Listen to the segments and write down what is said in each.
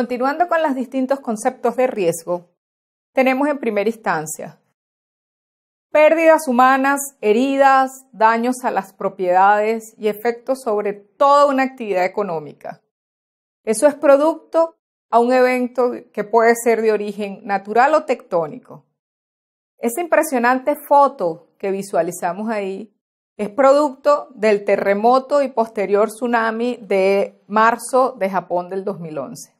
Continuando con los distintos conceptos de riesgo, tenemos en primera instancia pérdidas humanas, heridas, daños a las propiedades y efectos sobre toda una actividad económica. Eso es producto a un evento que puede ser de origen natural o tectónico. Esa impresionante foto que visualizamos ahí es producto del terremoto y posterior tsunami de marzo de Japón del 2011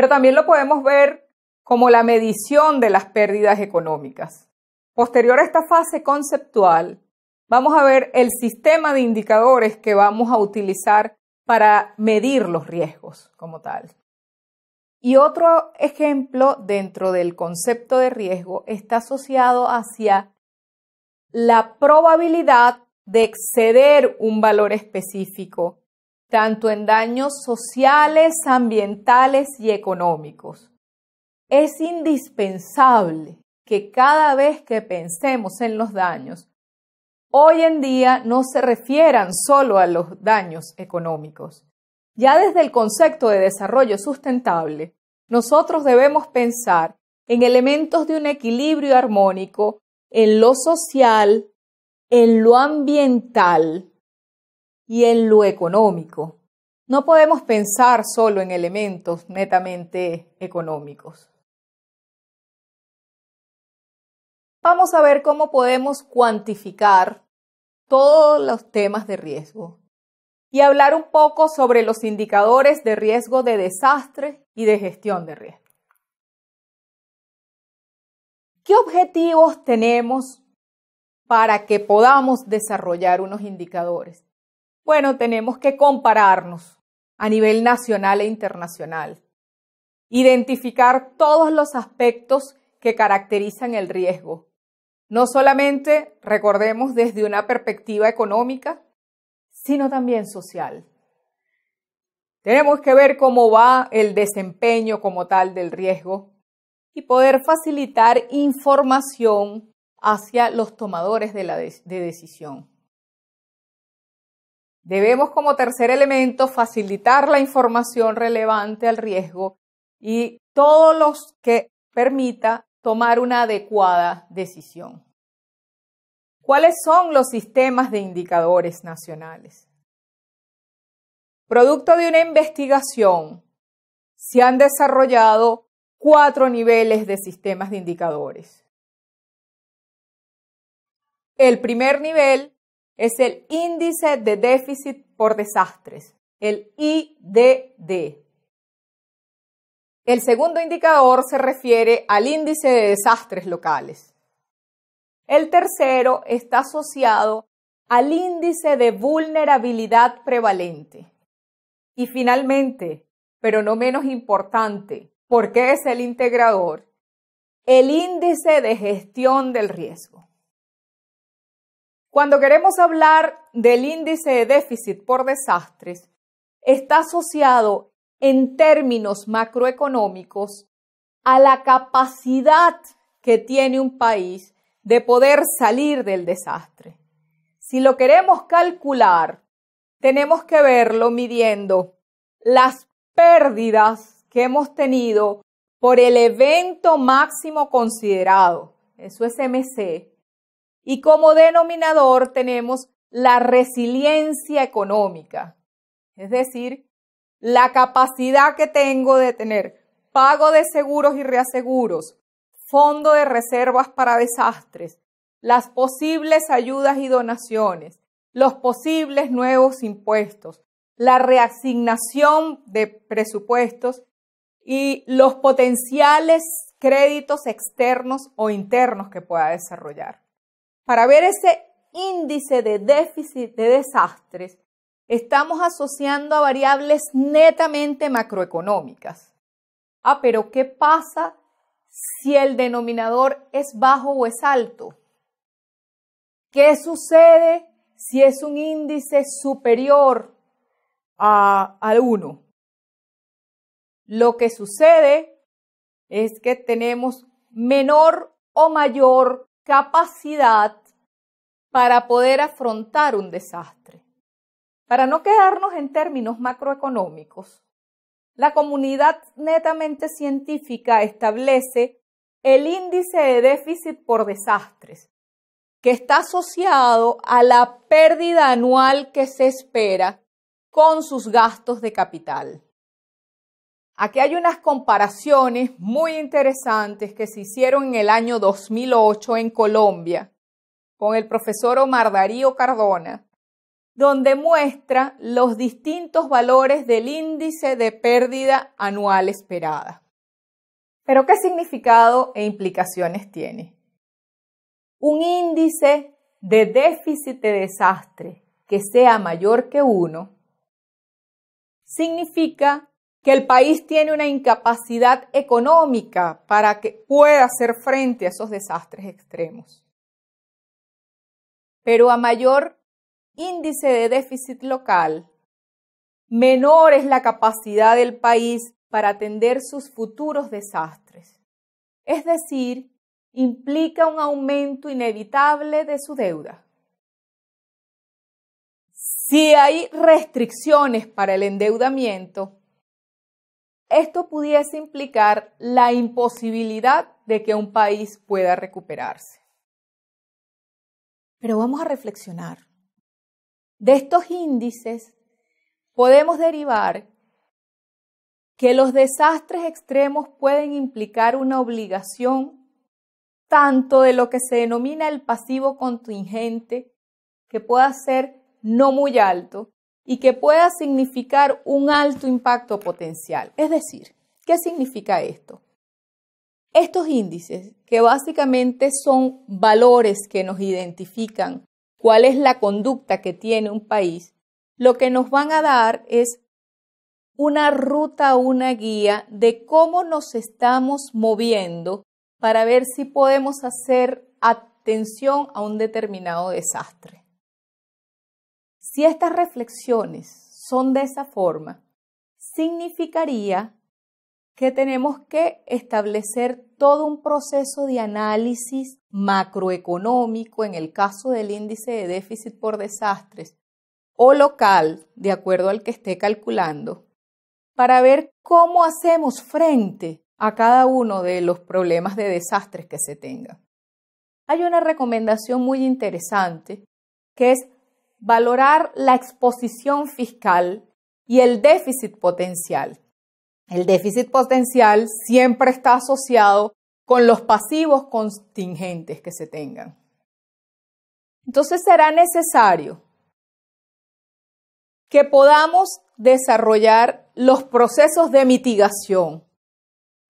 pero también lo podemos ver como la medición de las pérdidas económicas. Posterior a esta fase conceptual, vamos a ver el sistema de indicadores que vamos a utilizar para medir los riesgos como tal. Y otro ejemplo dentro del concepto de riesgo está asociado hacia la probabilidad de exceder un valor específico tanto en daños sociales, ambientales y económicos. Es indispensable que cada vez que pensemos en los daños, hoy en día no se refieran solo a los daños económicos. Ya desde el concepto de desarrollo sustentable, nosotros debemos pensar en elementos de un equilibrio armónico en lo social, en lo ambiental, y en lo económico. No podemos pensar solo en elementos netamente económicos. Vamos a ver cómo podemos cuantificar todos los temas de riesgo y hablar un poco sobre los indicadores de riesgo de desastre y de gestión de riesgo. ¿Qué objetivos tenemos para que podamos desarrollar unos indicadores? Bueno, tenemos que compararnos a nivel nacional e internacional, identificar todos los aspectos que caracterizan el riesgo. No solamente recordemos desde una perspectiva económica, sino también social. Tenemos que ver cómo va el desempeño como tal del riesgo y poder facilitar información hacia los tomadores de, la de, decisión. Debemos como tercer elemento facilitar la información relevante al riesgo y todos los que permita tomar una adecuada decisión. ¿Cuáles son los sistemas de indicadores nacionales? Producto de una investigación, se han desarrollado cuatro niveles de sistemas de indicadores. El primer nivel es el índice de déficit por desastres, el IDD. El segundo indicador se refiere al índice de desastres locales. El tercero está asociado al índice de vulnerabilidad prevalente. Y finalmente, pero no menos importante, porque es el integrador, el índice de gestión del riesgo. Cuando queremos hablar del índice de déficit por desastres, está asociado en términos macroeconómicos a la capacidad que tiene un país de poder salir del desastre. Si lo queremos calcular, tenemos que verlo midiendo las pérdidas que hemos tenido por el evento máximo considerado, eso es MC, y como denominador tenemos la resiliencia económica, es decir, la capacidad que tengo de tener pago de seguros y reaseguros, fondo de reservas para desastres, las posibles ayudas y donaciones, los posibles nuevos impuestos, la reasignación de presupuestos y los potenciales créditos externos o internos que pueda desarrollar. Para ver ese índice de déficit de desastres, estamos asociando a variables netamente macroeconómicas. Ah, pero ¿qué pasa si el denominador es bajo o es alto? ¿Qué sucede si es un índice superior a, al 1? Lo que sucede es que tenemos menor o mayor capacidad para poder afrontar un desastre. Para no quedarnos en términos macroeconómicos, la comunidad netamente científica establece el índice de déficit por desastres, que está asociado a la pérdida anual que se espera con sus gastos de capital. Aquí hay unas comparaciones muy interesantes que se hicieron en el año 2008 en Colombia con el profesor Omar Darío Cardona, donde muestra los distintos valores del índice de pérdida anual esperada. Pero ¿qué significado e implicaciones tiene? Un índice de déficit de desastre que sea mayor que uno significa que el país tiene una incapacidad económica para que pueda hacer frente a esos desastres extremos pero a mayor índice de déficit local, menor es la capacidad del país para atender sus futuros desastres. Es decir, implica un aumento inevitable de su deuda. Si hay restricciones para el endeudamiento, esto pudiese implicar la imposibilidad de que un país pueda recuperarse. Pero vamos a reflexionar. De estos índices podemos derivar que los desastres extremos pueden implicar una obligación tanto de lo que se denomina el pasivo contingente, que pueda ser no muy alto y que pueda significar un alto impacto potencial. Es decir, ¿qué significa esto? Estos índices, que básicamente son valores que nos identifican cuál es la conducta que tiene un país, lo que nos van a dar es una ruta, una guía de cómo nos estamos moviendo para ver si podemos hacer atención a un determinado desastre. Si estas reflexiones son de esa forma, significaría que tenemos que establecer todo un proceso de análisis macroeconómico, en el caso del índice de déficit por desastres, o local, de acuerdo al que esté calculando, para ver cómo hacemos frente a cada uno de los problemas de desastres que se tengan. Hay una recomendación muy interesante que es valorar la exposición fiscal y el déficit potencial. El déficit potencial siempre está asociado con los pasivos contingentes que se tengan. Entonces será necesario que podamos desarrollar los procesos de mitigación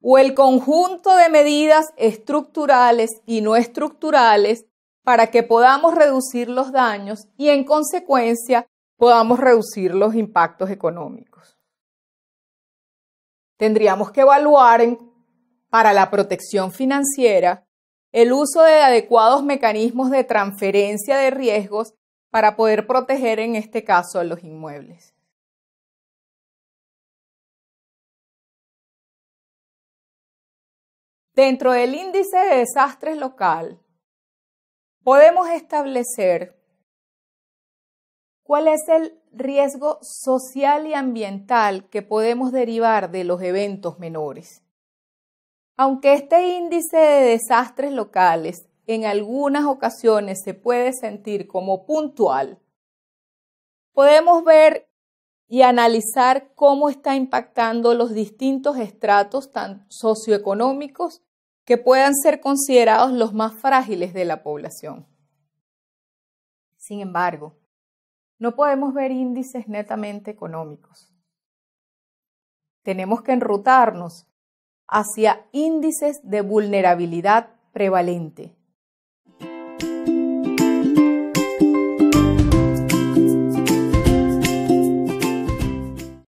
o el conjunto de medidas estructurales y no estructurales para que podamos reducir los daños y en consecuencia podamos reducir los impactos económicos tendríamos que evaluar en, para la protección financiera el uso de adecuados mecanismos de transferencia de riesgos para poder proteger en este caso a los inmuebles. Dentro del índice de desastres local, podemos establecer cuál es el riesgo social y ambiental que podemos derivar de los eventos menores. Aunque este índice de desastres locales en algunas ocasiones se puede sentir como puntual, podemos ver y analizar cómo está impactando los distintos estratos tan socioeconómicos que puedan ser considerados los más frágiles de la población. Sin embargo, no podemos ver índices netamente económicos. Tenemos que enrutarnos hacia índices de vulnerabilidad prevalente,